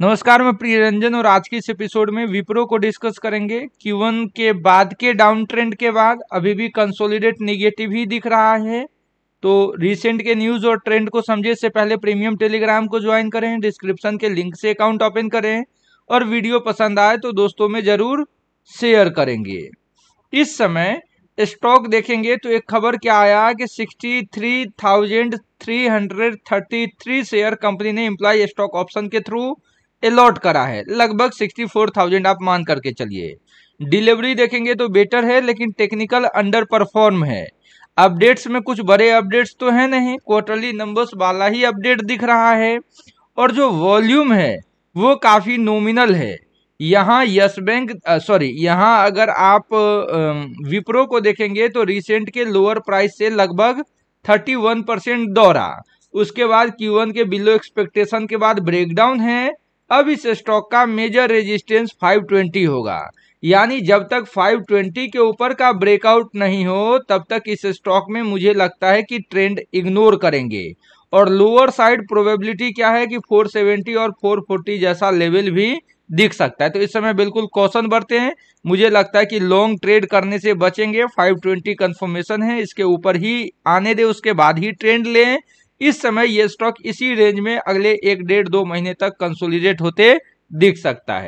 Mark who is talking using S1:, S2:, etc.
S1: नमस्कार मैं रंजन और आज के इस एपिसोड में विप्रो को डिस्कस करेंगे Q1 के बाद के डाउन ट्रेंड के बाद अभी भी कंसोलिडेट निगेटिव ही दिख रहा है तो रिसेंट के न्यूज और ट्रेंड को समझे से पहले प्रीमियम टेलीग्राम को ज्वाइन करें डिस्क्रिप्शन के लिंक से अकाउंट ओपन करें और वीडियो पसंद आए तो दोस्तों में जरूर शेयर करेंगे इस समय स्टॉक देखेंगे तो एक खबर क्या आया कि 63,333 शेयर कंपनी ने इम्प्लाई स्टॉक ऑप्शन के थ्रू अलॉट करा है लगभग सिक्सटी फोर थाउजेंड आप मान करके चलिए डिलीवरी देखेंगे तो बेटर है लेकिन टेक्निकल अंडर परफॉर्म है अपडेट्स में कुछ बड़े अपडेट्स तो है नहीं क्वार्टरली नंबर्स वाला ही अपडेट दिख रहा है और जो वॉल्यूम है वो काफ़ी नोमिनल है यहाँ यस बैंक सॉरी यहाँ अगर आप विप्रो को देखेंगे तो रिसेंट के लोअर प्राइस से लगभग 31 परसेंट दौरा उसके बाद क्यू के बिलो एक्सपेक्टेशन के बाद ब्रेकडाउन है अब इस स्टॉक का मेजर रेजिस्टेंस 520 होगा यानी जब तक 520 के ऊपर का ब्रेकआउट नहीं हो तब तक इस स्टॉक में मुझे लगता है कि ट्रेंड इग्नोर करेंगे और लोअर साइड प्रोबेबिलिटी क्या है कि 470 और 440 जैसा लेवल भी दिख सकता है तो इस समय बिल्कुल कौशन बढ़ते हैं मुझे लगता है कि लॉन्ग ट्रेड करने से बचेंगे 520 कन्फर्मेशन है इसके ऊपर ही आने दे उसके बाद ही ट्रेंड लें इस समय ये स्टॉक इसी रेंज में अगले एक डेढ़ दो महीने तक कंसोलिडेट होते दिख सकता है